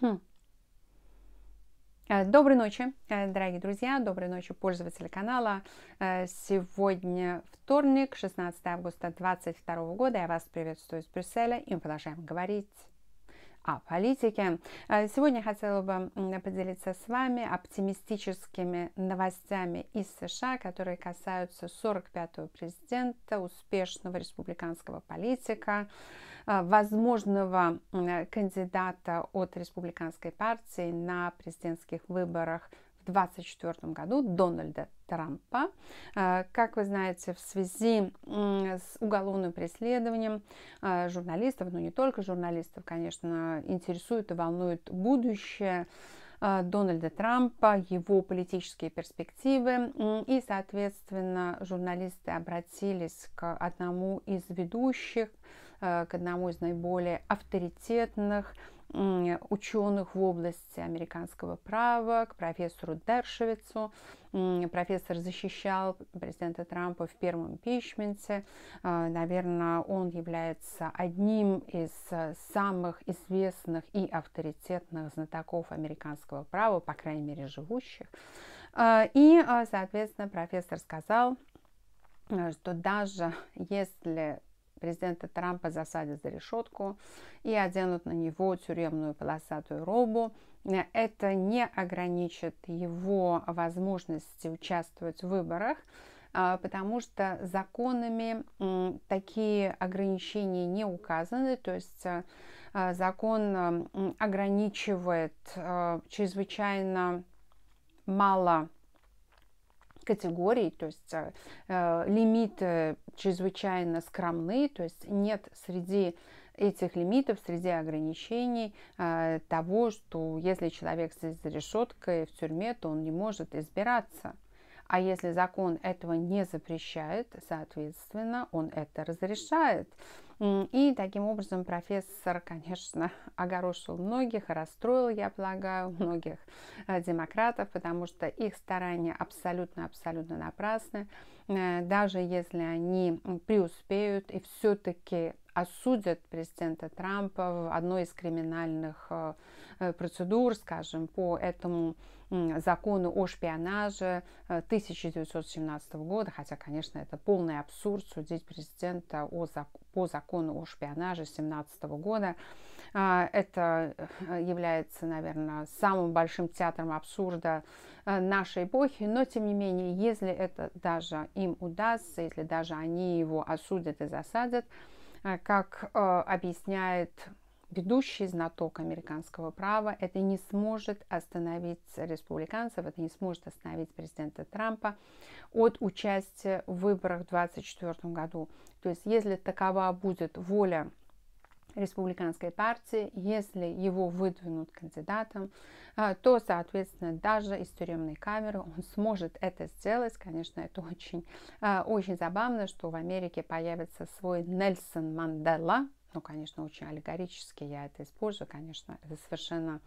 Хм. Э, доброй ночи, э, дорогие друзья, доброй ночи, пользователи канала. Э, сегодня вторник, 16 августа 2022 года. Я вас приветствую из Брюсселя и мы продолжаем говорить о политике. Э, сегодня хотела бы поделиться с вами оптимистическими новостями из США, которые касаются 45-го президента, успешного республиканского политика, э, возможного э, кандидата от республиканской партии на президентских выборах в 2024 году Дональда Трампа. А, как вы знаете, в связи с уголовным преследованием а, журналистов, но ну не только журналистов, конечно, интересует и волнует будущее а, Дональда Трампа, его политические перспективы. И, соответственно, журналисты обратились к одному из ведущих, к одному из наиболее авторитетных ученых в области американского права, к профессору Дершевицу. Профессор защищал президента Трампа в первом импичменте. А, наверное, он является одним из э, самых известных и авторитетных знатоков американского права, по крайней мере, живущих. А, и, э, соответственно, профессор сказал, э, что даже если Президента Трампа засадят за решетку и оденут на него тюремную полосатую робу. Это не ограничит его возможности участвовать в выборах, а, потому что законами такие ограничения не указаны, то есть а, а, закон ограничивает чрезвычайно мало категорий, то есть э, э лимиты э, чрезвычайно скромны, то есть нет среди этих лимитов, среди ограничений э, того, что если человек сидит за решеткой в тюрьме, то он не может избираться. А если закон этого не запрещает, соответственно, он это разрешает. И таким образом профессор, конечно, огорошил многих, расстроил, я полагаю, многих э, демократов, потому что их старания абсолютно-абсолютно напрасны. Э, даже если они преуспеют и все-таки осудят президента Трампа в одной из криминальных э, э, процедур, скажем, по этому закону о шпионаже 1917 э, года, хотя, конечно, это полный абсурд судить президента о, по закону о шпионаже 17 года. А, это является, наверное, самым большим театром абсурда нашей эпохи, но, тем не менее, если это даже им удастся, если даже они его осудят и засадят, Э, как э, объясняет ведущий знаток американского права, это не сможет остановить республиканцев, это не сможет остановить президента Трампа от участия в выборах в 2024 году. То есть, если такова будет воля республиканской партии, если его выдвинут кандидатом, а, то, соответственно, даже из тюремной камеры он сможет это сделать. Конечно, это очень, а, очень забавно, что в Америке появится свой Нельсон Мандела, ну, конечно, очень аллегорически я это использую, конечно, это совершенно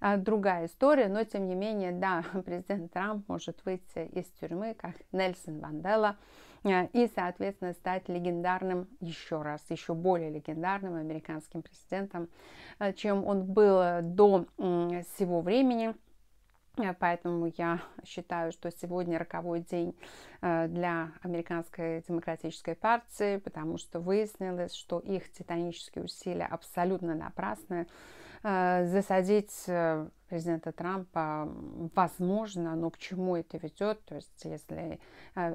а, другая история, но, тем не менее, да, президент Трамп может выйти из тюрьмы, как Нельсон Мандела, а, и, соответственно, стать легендарным еще раз, еще более легендарным американским президентом, а, чем он был до всего времени – Э, поэтому я считаю, что сегодня роковой день э, для Американской демократической партии, потому что выяснилось, что их титанические усилия абсолютно напрасны. Э, засадить президента Трампа возможно, но к чему это ведет? То есть, если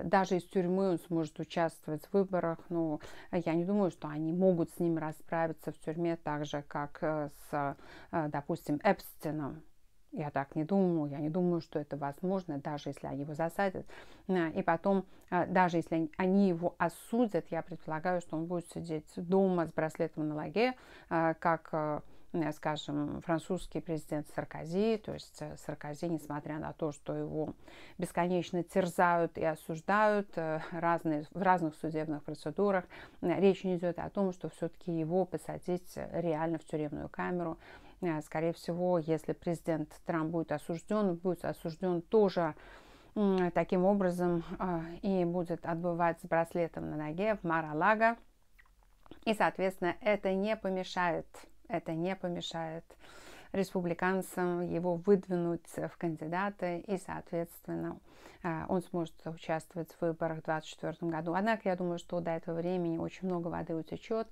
даже из тюрьмы он сможет участвовать в выборах, ну, я не думаю, что они могут с ним расправиться в тюрьме так же, как с, допустим, Эпстином. Я так не думаю, я не думаю, что это возможно, даже если они его засадят. Э, и потом, э, даже если они его осудят, я предполагаю, что он будет сидеть дома с браслетом на лаге, э, как скажем, французский президент Саркози, то есть Саркози, несмотря на то, что его бесконечно терзают и осуждают разные, в разных судебных процедурах, речь не идет о том, что все-таки его посадить реально в тюремную камеру Э, скорее всего, если президент Трамп будет осужден, будет осужден тоже таким образом а, и будет отбывать с браслетом на ноге в Маралага. И, соответственно, это не помешает, это не помешает республиканцам его выдвинуть в кандидаты, и, соответственно, а, он сможет участвовать в выборах в 2024 году. Однако, я думаю, что до этого времени очень много воды утечет,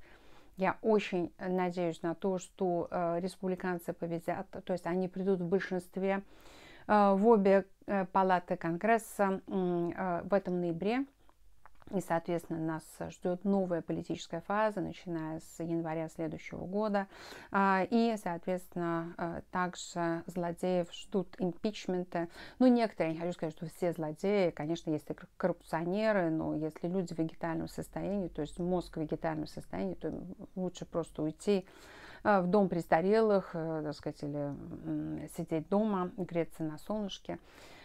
я очень э, надеюсь на то, что э, республиканцы победят, то есть они придут в большинстве э, в обе палаты Конгресса в этом ноябре. И, соответственно, нас ждет новая политическая фаза, начиная с января следующего года. А, и, соответственно, э, также злодеев ждут импичменты. Ну, некоторые, я не хочу сказать, что все злодеи, конечно, есть коррупционеры, но если люди в вегетальном состоянии, то есть мозг в вегетальном состоянии, то лучше просто уйти э, в дом престарелых, э, так сказать, или сидеть дома, греться на солнышке.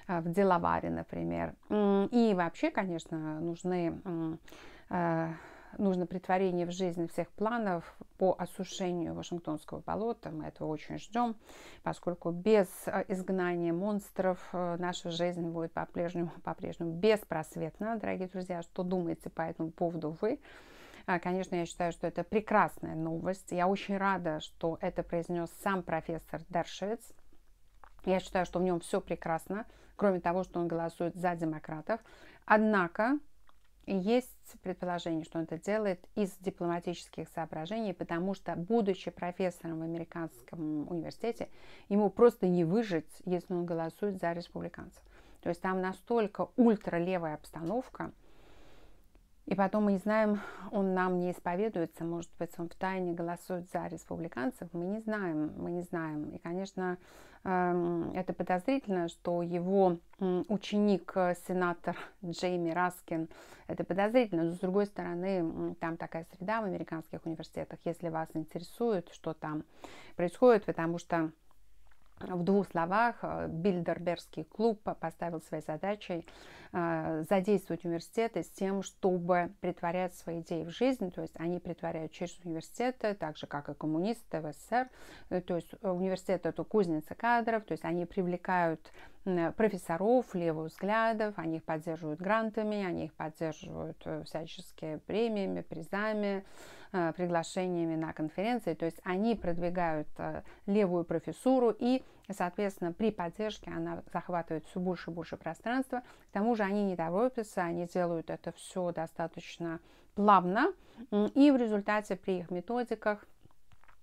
А, в деловаре, например. И вообще, конечно, нужны а, нужно притворение в жизнь всех планов по осушению Вашингтонского болота. Мы этого очень ждем, поскольку без а, изгнания монстров э, наша жизнь будет по-прежнему, по-прежнему беспросветна. Дорогие друзья, что думаете по этому поводу вы? Конечно, я считаю, что это прекрасная новость. Я очень рада, что это произнес сам профессор Дершевиц, я считаю, что в нем все прекрасно, кроме того, что он голосует за демократов. Однако есть предположение, что он это делает из дипломатических соображений, потому что, будучи профессором в американском университете, ему просто не выжить, если он голосует за республиканцев. То есть там настолько ультралевая обстановка – и потом мы не знаем, он нам не исповедуется, может быть, он в тайне голосует за республиканцев, мы не знаем, мы не знаем. И, конечно, эм, это подозрительно, что его ученик, э, сенатор Джейми Раскин, это подозрительно, но с другой стороны, там такая среда в американских университетах, если вас интересует, что там происходит, потому что Э, в двух словах, э, Бильдербергский клуб поставил своей задачей э, задействовать университеты с тем, чтобы притворять свои идеи в жизнь, то есть они притворяют через университеты, так же, как и коммунисты в СССР, то есть университет это кузница кадров, то есть они привлекают Э, профессоров левых взглядов, они их поддерживают грантами, они их поддерживают э, всяческими премиями, призами, э, приглашениями на конференции. То есть они продвигают левую профессуру и, соответственно, при поддержке она захватывает все больше и больше пространства. К тому же они не торопятся, они делают это все достаточно плавно. И в результате при их методиках –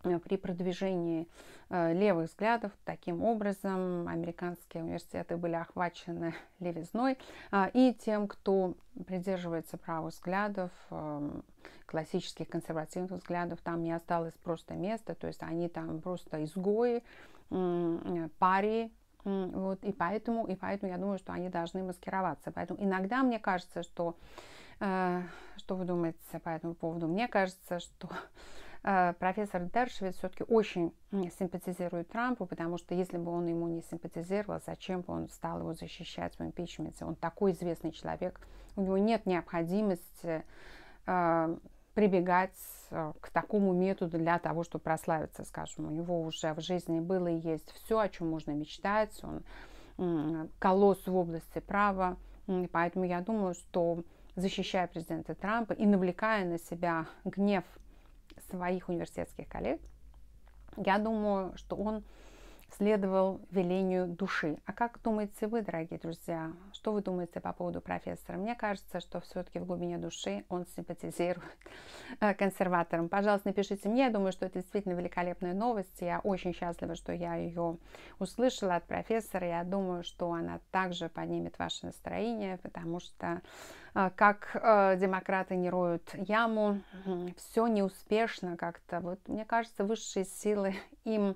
Э, при продвижении э, левых взглядов. Таким образом, американские университеты были охвачены левизной а, и тем, кто придерживается правых взглядов, эм, классических консервативных взглядов, там не осталось просто места, то есть они там просто изгои, э, пари, вот, и поэтому, и поэтому я думаю, что они должны маскироваться. Поэтому иногда мне кажется, что, что вы думаете по этому поводу? Мне кажется, что Э, профессор Дершвиц все-таки очень симпатизирует Трампу, потому что если бы он ему не симпатизировал, зачем бы он стал его защищать в импичменте? Он такой известный человек, у него нет необходимости э, прибегать э, к такому методу для того, чтобы прославиться, скажем. У него уже в жизни было и есть все, о чем можно мечтать. Он колосс в области права. Поэтому я думаю, что защищая президента Трампа и навлекая на себя гнев своих университетских коллег, я думаю, что он следовал велению души. А как думаете вы, дорогие друзья, что вы думаете по поводу профессора? Мне кажется, что все-таки в глубине души он симпатизирует э, консерваторам. Пожалуйста, напишите мне. Я думаю, что это действительно великолепная новость. Я очень счастлива, что я ее услышала от профессора. Я думаю, что она также поднимет ваше настроение, потому что э, как э, демократы не роют яму, все неуспешно как-то. Вот мне кажется, высшие силы им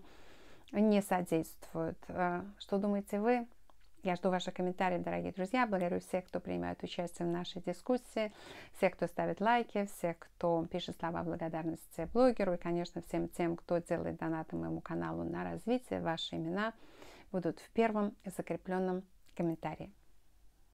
не содействуют. Э, что думаете вы? Я жду ваши комментарии, дорогие друзья. Благодарю всех, кто принимает участие в нашей дискуссии, всех, кто ставит лайки, всех, кто пишет слова благодарности блогеру и, конечно, всем тем, кто делает донаты моему каналу на развитие. Ваши имена будут в первом закрепленном комментарии.